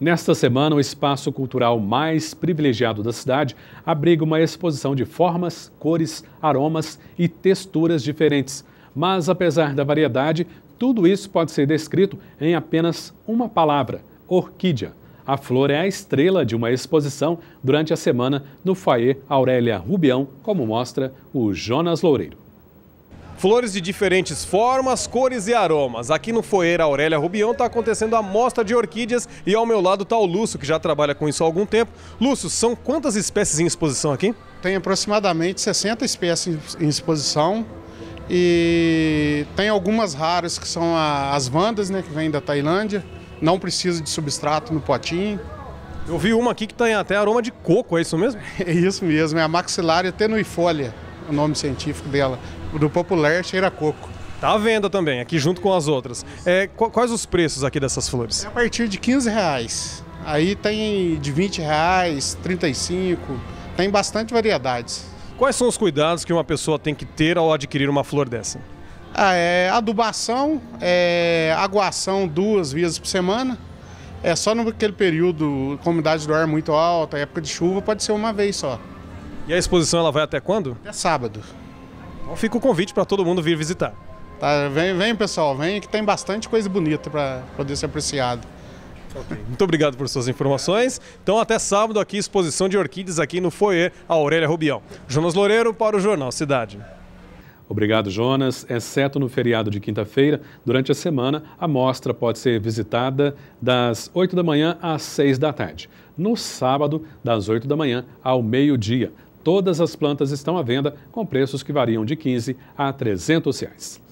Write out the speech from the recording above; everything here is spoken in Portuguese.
Nesta semana, o espaço cultural mais privilegiado da cidade abriga uma exposição de formas, cores, aromas e texturas diferentes. Mas, apesar da variedade, tudo isso pode ser descrito em apenas uma palavra: orquídea. A flor é a estrela de uma exposição durante a semana no Foyer Aurélia Rubião, como mostra o Jonas Loureiro. Flores de diferentes formas, cores e aromas. Aqui no Foeira Aurélia Rubião está acontecendo a mostra de orquídeas e ao meu lado está o Lúcio, que já trabalha com isso há algum tempo. Lúcio, são quantas espécies em exposição aqui? Tem aproximadamente 60 espécies em exposição e tem algumas raras que são as vandas, né, que vêm da Tailândia. Não precisa de substrato no potinho. Eu vi uma aqui que tem até aroma de coco, é isso mesmo? É isso mesmo, é a Maxillaria tenuifolia, é o nome científico dela do popular cheira coco. Tá à venda também, aqui junto com as outras. É, quais os preços aqui dessas flores? É a partir de 15 reais. Aí tem de 20 reais, 35, tem bastante variedades. Quais são os cuidados que uma pessoa tem que ter ao adquirir uma flor dessa? Ah, é adubação, é aguação duas vezes por semana. É só naquele período, com umidade do ar muito alta, época de chuva, pode ser uma vez só. E a exposição ela vai até quando? Até sábado. Então fica o convite para todo mundo vir visitar. Tá, vem, vem pessoal, vem que tem bastante coisa bonita para poder ser apreciado. Okay. Muito obrigado por suas informações. Então até sábado aqui, exposição de orquídeas aqui no Foyer Orelha Rubião. Jonas Loureiro para o Jornal Cidade. Obrigado, Jonas. Exceto no feriado de quinta-feira, durante a semana, a mostra pode ser visitada das 8 da manhã às 6 da tarde. No sábado, das 8 da manhã ao meio-dia. Todas as plantas estão à venda com preços que variam de 15 a 300 reais.